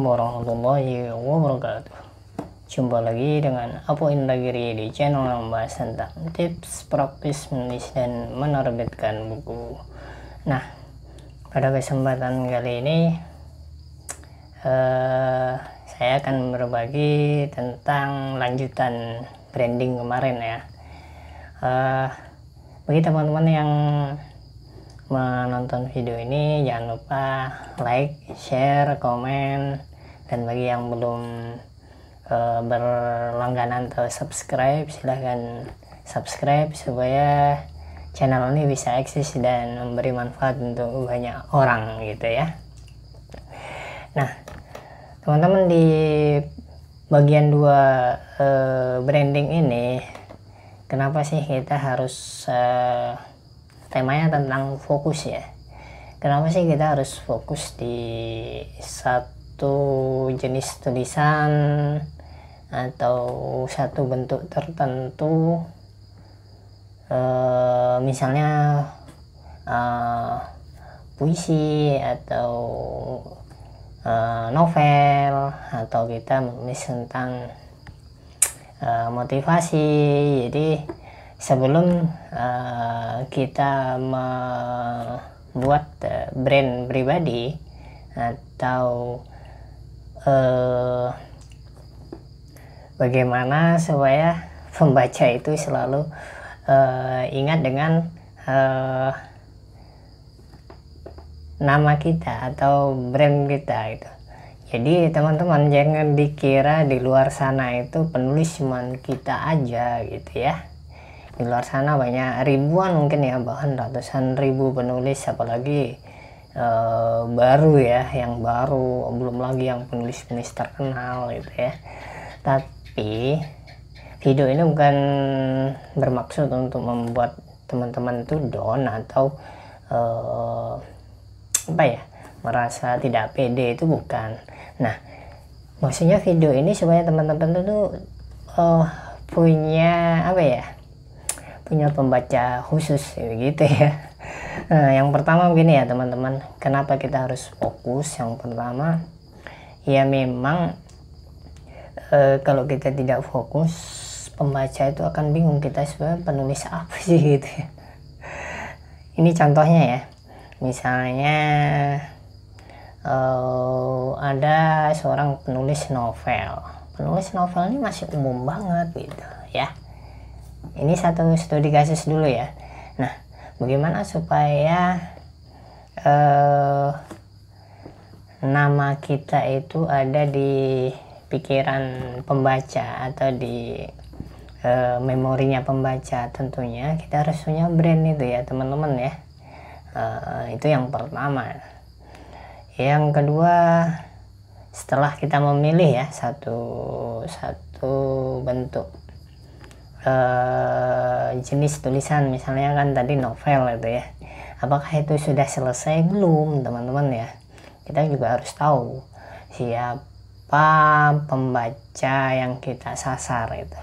Assalamualaikum warahmatullahi wabarakatuh Jumpa lagi dengan Apo Indagiri di channel yang membahas tentang tips praktis menulis dan menerbitkan buku Nah, pada kesempatan kali ini eh, Saya akan berbagi tentang lanjutan branding kemarin ya eh, Bagi teman-teman yang menonton video ini jangan lupa like, share, komen dan bagi yang belum uh, berlangganan atau subscribe silahkan subscribe supaya channel ini bisa eksis dan memberi manfaat untuk banyak orang gitu ya nah teman-teman di bagian dua uh, branding ini kenapa sih kita harus uh, temanya tentang fokus ya kenapa sih kita harus fokus di satu satu jenis tulisan atau satu bentuk tertentu e, misalnya e, puisi atau e, novel atau kita menulis tentang e, motivasi jadi sebelum e, kita membuat brand pribadi atau eh, bagaimana supaya pembaca itu selalu eh, ingat dengan eh, nama kita atau brand kita itu. Jadi teman-teman jangan dikira di luar sana itu penulis cuma kita aja gitu ya. Di luar sana banyak ribuan mungkin ya bahkan ratusan ribu penulis apalagi Eh, baru ya yang baru belum lagi yang penulis-penulis terkenal gitu ya tapi video ini bukan bermaksud untuk membuat teman-teman tuh down atau uh, apa ya merasa tidak pede itu bukan nah maksudnya video ini supaya teman-teman tuh uh, punya apa ya punya pembaca khusus ya gitu ya nah, yang pertama begini ya teman-teman kenapa kita harus fokus yang pertama ya memang e, kalau kita tidak fokus pembaca itu akan bingung kita sebenarnya penulis apa sih gitu ya ini contohnya ya misalnya e, ada seorang penulis novel penulis novel ini masih umum banget gitu ya ini satu studi kasus dulu ya nah bagaimana supaya uh, nama kita itu ada di pikiran pembaca atau di uh, memorinya pembaca tentunya kita harus punya brand itu ya teman-teman ya Uh, itu yang pertama yang kedua setelah kita memilih ya satu satu bentuk uh, jenis tulisan misalnya kan tadi novel itu ya apakah itu sudah selesai belum teman-teman ya kita juga harus tahu siapa pembaca yang kita sasar itu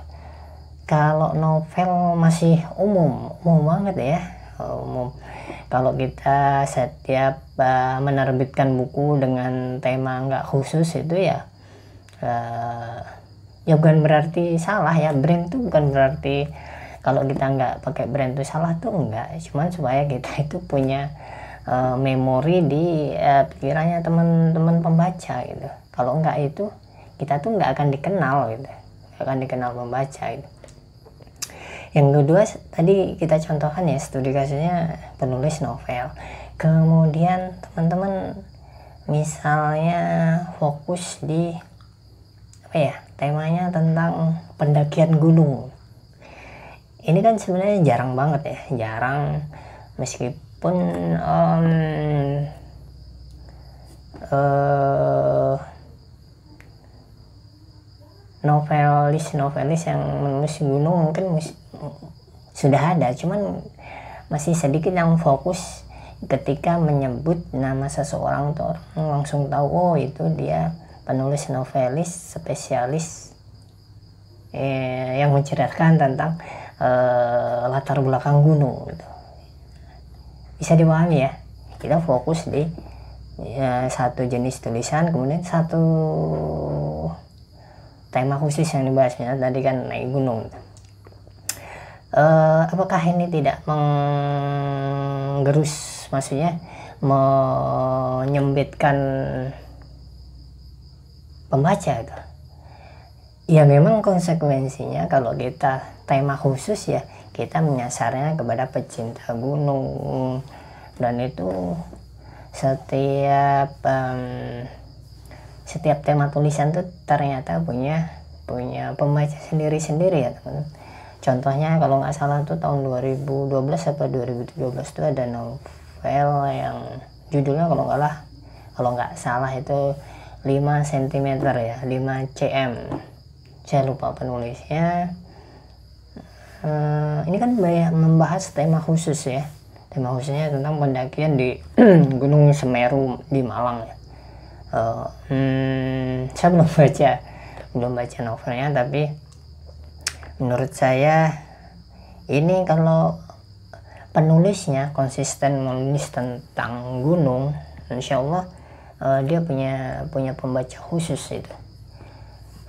kalau novel masih umum umum banget ya umum kalau kita setiap uh, menerbitkan buku dengan tema nggak khusus itu ya uh, ya bukan berarti salah ya brand tuh bukan berarti kalau kita nggak pakai brand tuh salah tuh enggak cuman supaya kita itu punya uh, memori di uh, pikirannya teman-teman pembaca gitu kalau enggak itu kita tuh nggak akan dikenal gitu nggak akan dikenal pembaca gitu yang kedua tadi kita contohkan ya studi kasusnya penulis novel kemudian teman-teman misalnya fokus di apa ya temanya tentang pendakian gunung. Ini kan sebenarnya jarang banget ya, jarang meskipun um, uh, novelis-novelis yang menulis gunung mungkin mis- sudah ada, cuman masih sedikit yang fokus ketika menyebut nama seseorang tuh langsung tahu oh itu dia penulis novelis spesialis eh, yang menceritakan tentang eh, latar belakang gunung gitu. bisa dipahami ya kita fokus di ya, satu jenis tulisan kemudian satu tema khusus yang dibahasnya tadi kan naik gunung gitu. eh, apakah ini tidak menggerus maksudnya menyempitkan pembaca itu ya memang konsekuensinya kalau kita tema khusus ya kita menyasarnya kepada pecinta gunung dan itu setiap um, setiap tema tulisan tuh ternyata punya punya pembaca sendiri-sendiri ya teman contohnya kalau nggak salah tuh tahun 2012 atau 2017 tuh ada novel yang judulnya kalau nggak lah kalau nggak salah itu 5 cm ya 5 cm saya lupa penulisnya uh, ini kan banyak membahas tema khusus ya tema khususnya tentang pendakian di Gunung Semeru di Malang ya uh, hmm, saya belum baca belum baca novelnya tapi menurut saya ini kalau penulisnya konsisten menulis tentang gunung insya Allah uh, dia punya punya pembaca khusus itu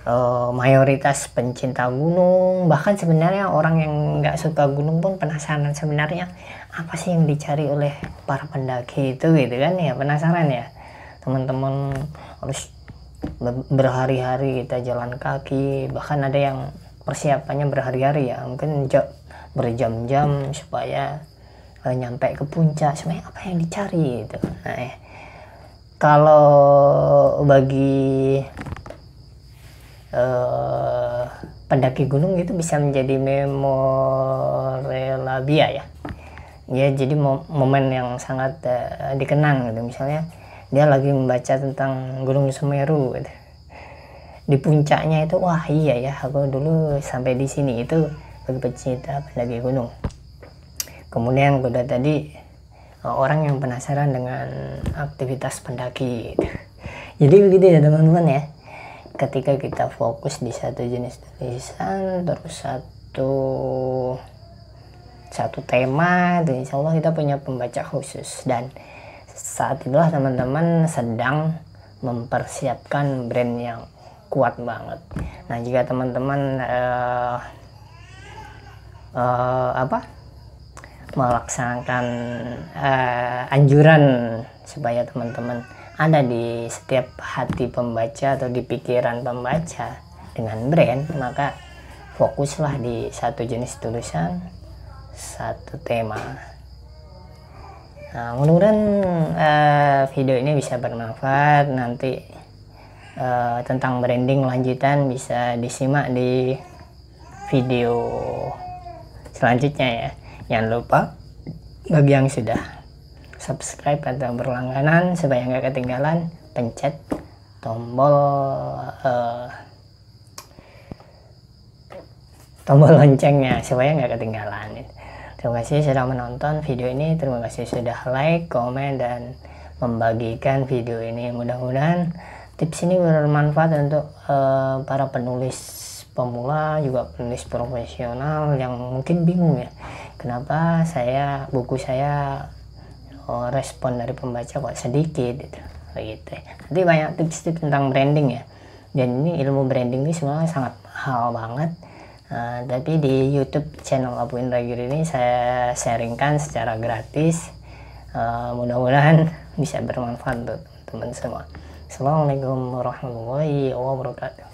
uh, mayoritas pencinta gunung bahkan sebenarnya orang yang nggak suka gunung pun penasaran sebenarnya apa sih yang dicari oleh para pendaki itu gitu kan ya penasaran ya teman-teman harus berhari-hari kita jalan kaki bahkan ada yang persiapannya berhari-hari ya mungkin berjam-jam supaya eh, nyampe ke puncak sebenarnya apa yang dicari gitu nah, ya kalau bagi uh, pendaki gunung itu bisa menjadi memorabilia ya ya jadi momen yang sangat uh, dikenang gitu misalnya dia lagi membaca tentang gunung Semeru gitu. di puncaknya itu wah iya ya aku dulu sampai di sini itu bagi pecinta pendaki gunung kemudian kuda tadi Eh, orang yang penasaran dengan aktivitas pendaki. Jadi begitu ya teman-teman ya. Ketika kita fokus di satu jenis tulisan, terus satu satu tema, dan insya Allah kita punya pembaca khusus dan saat itulah teman-teman sedang mempersiapkan brand yang kuat banget. Nah jika teman-teman uh, uh, apa melaksanakan uh, anjuran supaya teman-teman ada di setiap hati pembaca atau di pikiran pembaca dengan brand maka fokuslah di satu jenis tulisan satu tema nah mudah-mudahan uh, video ini bisa bermanfaat nanti uh, tentang branding lanjutan bisa disimak di video selanjutnya ya Jangan lupa bagi yang sudah subscribe atau berlangganan supaya nggak ketinggalan pencet tombol uh, tombol loncengnya supaya nggak ketinggalan. Terima kasih sudah menonton video ini, terima kasih sudah like, komen, dan membagikan video ini. Mudah-mudahan tips ini bermanfaat untuk uh, para penulis pemula, juga penulis profesional yang mungkin bingung ya kenapa saya buku saya oh, respon dari pembaca kok sedikit gitu begitu nanti banyak tips-tips tentang branding ya dan ini ilmu branding ini sebenarnya sangat hal banget uh, tapi di YouTube channel Abu Indra Giri ini saya sharingkan secara gratis uh, mudah-mudahan bisa bermanfaat untuk teman-teman semua Assalamualaikum warahmatullahi wabarakatuh